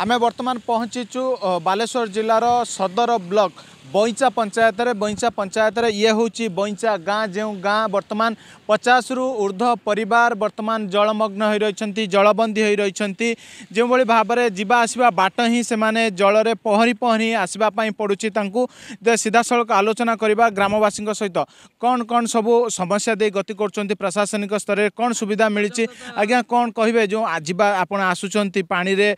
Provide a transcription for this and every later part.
ଆମେ ବର୍ତ୍ତମାନ ପହଞ୍ଚିଛୁ ବାଲେଶ୍ୱର ଜିଲ୍ଲାର ସଦର ବ୍ଲକ ବଇଁଚା ପଞ୍ଚାୟତରେ ବଇଁଚା ପଞ୍ଚାୟତରେ ଇଏ ହେଉଛି ବଇଁଚା ଗାଁ ଯେଉଁ ଗାଁ ବର୍ତ୍ତମାନ ପଚାଶରୁ ଉର୍ଦ୍ଧ୍ୱ ପରିବାର ବର୍ତ୍ତମାନ ଜଳମଗ୍ନ ହୋଇ ରହିଛନ୍ତି ଜଳବନ୍ଦୀ ହୋଇ ରହିଛନ୍ତି ଯେଉଁଭଳି ଭାବରେ ଯିବା ଆସିବା ବାଟ ହିଁ ସେମାନେ ଜଳରେ ପହଁରି ପହଁରି ଆସିବା ପାଇଁ ପଡ଼ୁଛି ତାଙ୍କୁ ସିଧାସଳଖ ଆଲୋଚନା କରିବା ଗ୍ରାମବାସୀଙ୍କ ସହିତ କ'ଣ କ'ଣ ସବୁ ସମସ୍ୟା ଦେଇ ଗତି କରୁଛନ୍ତି ପ୍ରଶାସନିକ ସ୍ତରରେ କ'ଣ ସୁବିଧା ମିଳିଛି ଆଜ୍ଞା କ'ଣ କହିବେ ଯେଉଁ ଯିବା ଆପଣ ଆସୁଛନ୍ତି ପାଣିରେ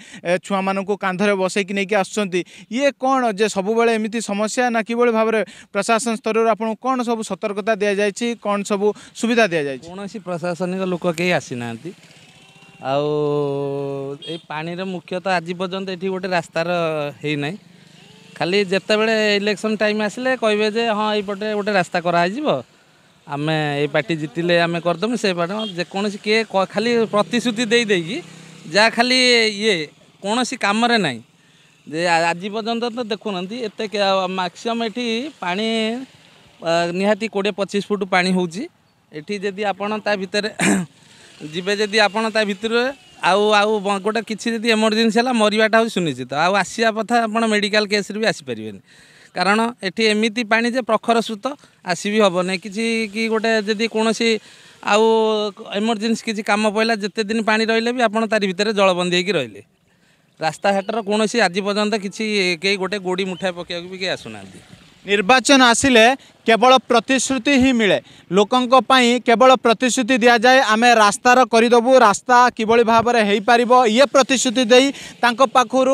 ଛୁଆମାନେ ସେମାନଙ୍କୁ କାନ୍ଧରେ ବସେଇକି ନେଇକି ଆସୁଛନ୍ତି ଇଏ କ'ଣ ଯେ ସବୁବେଳେ ଏମିତି ସମସ୍ୟା ନା କିଭଳି ଭାବରେ ପ୍ରଶାସନ ସ୍ତରରୁ ଆପଣଙ୍କୁ କ'ଣ ସବୁ ସତର୍କତା ଦିଆଯାଇଛି କ'ଣ ସବୁ ସୁବିଧା ଦିଆଯାଇଛି କୌଣସି ପ୍ରଶାସନିକ ଲୋକ କେହି ଆସିନାହାନ୍ତି ଆଉ ଏଇ ପାଣିର ମୁଖ୍ୟତଃ ଆଜି ପର୍ଯ୍ୟନ୍ତ ଏଠି ଗୋଟେ ରାସ୍ତାର ହେଇନାହିଁ ଖାଲି ଯେତେବେଳେ ଇଲେକ୍ସନ୍ ଟାଇମ୍ ଆସିଲେ କହିବେ ଯେ ହଁ ଏଇପଟେ ଗୋଟେ ରାସ୍ତା କରାହେଇଯିବ ଆମେ ଏଇ ପାର୍ଟି ଜିତିଲେ ଆମେ କରିଦେବୁ ସେ ପାର୍ଟି ଯେକୌଣସି କିଏ ଖାଲି ପ୍ରତିଶ୍ରୁତି ଦେଇ ଦେଇକି ଯାହା ଖାଲି ଇଏ କୌଣସି କାମରେ ନାହିଁ ଯେ ଆଜି ପର୍ଯ୍ୟନ୍ତ ତ ଦେଖୁନାହାନ୍ତି ଏତେ ମ୍ୟାକ୍ସିମମ୍ ଏଠି ପାଣି ନିହାତି କୋଡ଼ିଏ ପଚିଶ ଫୁଟ ପାଣି ହେଉଛି ଏଠି ଯଦି ଆପଣ ତା ଭିତରେ ଯିବେ ଯଦି ଆପଣ ତା ଭିତରେ ଆଉ ଆଉ ଗୋଟେ କିଛି ଯଦି ଏମର୍ଜେନ୍ସି ହେଲା ମରିବାଟା ହେଉଛି ସୁନିଶ୍ଚିତ ଆଉ ଆସିବା କଥା ଆପଣ ମେଡ଼ିକାଲ କେସ୍ରେ ବି ଆସିପାରିବେନି କାରଣ ଏଠି ଏମିତି ପାଣି ଯେ ପ୍ରଖର ସ୍ରୋତ ଆସିବି ହେବନି କିଛି କି ଗୋଟେ ଯଦି କୌଣସି ଆଉ ଏମର୍ଜେନ୍ସି କିଛି କାମ ପଡ଼ିଲା ଯେତେ ଦିନ ପାଣି ରହିଲେ ବି ଆପଣ ତାରି ଭିତରେ ଜଳବନ୍ଦୀ ହେଇକି ରହିଲେ रास्ता घाटर कौन आज पर्यटन किसी कई गोटे गोड़ी मुठाए पकड़ भी आसुना निर्वाचन आसिले কেবল প্রতিশ্রুতি হি মিলে লোকঙ্ কেবল প্রতিশ্রুতি দিয়া যায় আমি রাস্তার করিদেবু রাস্তা কিভাবে ভাবে হয়ে পাব ইয়ে প্রতিশ্রুতি দিয়ে তাঁর পাখর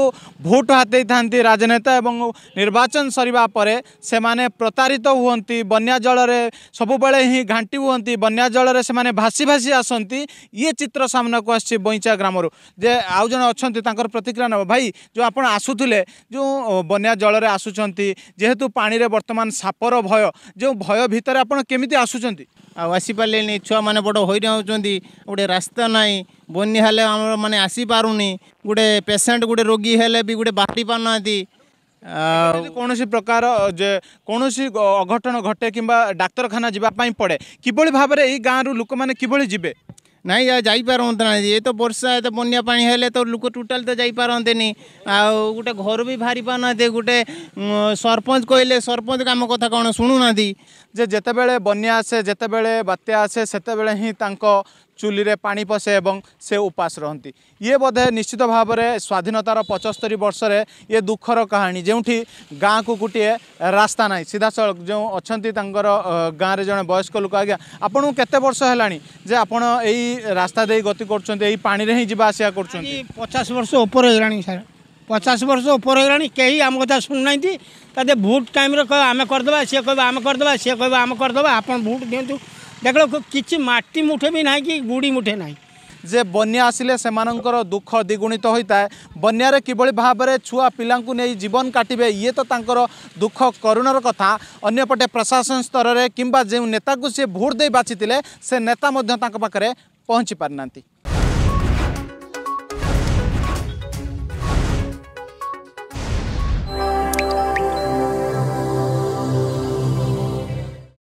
ভোট হাতেই থাকে রাজনেতা এবং নির্বাচন সরিবা পরে সে প্রতারিত হুঁতি বন্যা জলরে সবুলে হি ঘাঁটি হুঁতি বন্যা জলরে সে ভাসি ভাসি আসতে ইয়ে চিত্র সামনাকু আসছে বইচা গ্রামর যে আউ জন অনেক তাঁর প্রতিক্রিয়া নেব ভাই যে আপনার আসুলে যে বন্যা জলরে আসুচার যেহেতু পাণিরে বর্তমান সাপর ভয় ଯେଉଁ ଭୟ ଭିତରେ ଆପଣ କେମିତି ଆସୁଛନ୍ତି ଆଉ ଆସିପାରିଲେନି ଛୁଆମାନେ ବଡ଼ ହଇରାଣ ହେଉଛନ୍ତି ଗୋଟେ ରାସ୍ତା ନାହିଁ ବନ୍ୟା ହେଲେ ଆମର ମାନେ ଆସିପାରୁନି ଗୋଟେ ପେସେଣ୍ଟ ଗୋଟେ ରୋଗୀ ହେଲେ ବି ଗୋଟେ ବାହାରି ପାରୁନାହାନ୍ତି କୌଣସି ପ୍ରକାର ଯେ କୌଣସି ଅଘଟଣ ଘଟେ କିମ୍ବା ଡାକ୍ତରଖାନା ଯିବା ପାଇଁ ପଡ଼େ କିଭଳି ଭାବରେ ଏଇ ଗାଁରୁ ଲୋକମାନେ କିଭଳି ଯିବେ ନାଇଁ ଯାଇପାରନ୍ତି ନାହିଁ ଏ ତ ବର୍ଷା ଏତେ ବନ୍ୟା ପାଣି ହେଲେ ତ ଲୋକ ଟୋଟାଲ ତ ଯାଇପାରନ୍ତିନି ଆଉ ଗୋଟେ ଘରୁ ବି ବାହାରି ପାରୁନାହାନ୍ତି ଗୋଟେ ସରପଞ୍ଚ କହିଲେ ସରପଞ୍ଚ କାମ କଥା କ'ଣ ଶୁଣୁନାହାନ୍ତି ଯେ ଯେତେବେଳେ ବନ୍ୟା ଆସେ ଯେତେବେଳେ ବାତ୍ୟା ଆସେ ସେତେବେଳେ ହିଁ ତାଙ୍କ চুলিরে পানি পশে এবং সে উপাস রহতি ইয়ে বোধে নিশ্চিত ভাবে স্বাধীনতার পঁচস্তরি বর্ষে ইয়ে দুঃখর কাহিনী যেটি গাঁকু গোটিয়ে রাস্তা নাই সিধাসল যে অনেকর গাঁরে জন বয়স্ক লোক আজ্ঞা আপনার কত বর্ষ হল যে আপনার এই রাস্তা দিয়ে গতি করছেন এই পাঁচ হি যা আসা করছেন পচাশ বর্ষ উপরে হল স্যার পচাশ বর্ষ উপরে হল কেউ আম কথা শুনে না তাদের ভোট টাইমে আমি করেদেবা সি কে আমি করেদেবা সি কে আমি করেদেবা আপনার ভোট দিও দেখল কিছু মাটি মুঠে বি না কি গুড়ি মুঠে না যে বন্যা আসলে সেমানকর দুঃখ দ্বিগুণিত হয়ে বন্যারে কিভাবে ভাবে ছুয়া পিলাঙ্কু নেই জীবন কাটিবে ইয়ে তো তাঁকর দুঃখ করুণর কথা অন্যপটে প্রশাসন স্তরের কিংবা যে নেতাকে সে ভোট দিয়ে বাছিলে সে নেতা মধ্য তাঁর পাখে পৌঁছি পারি না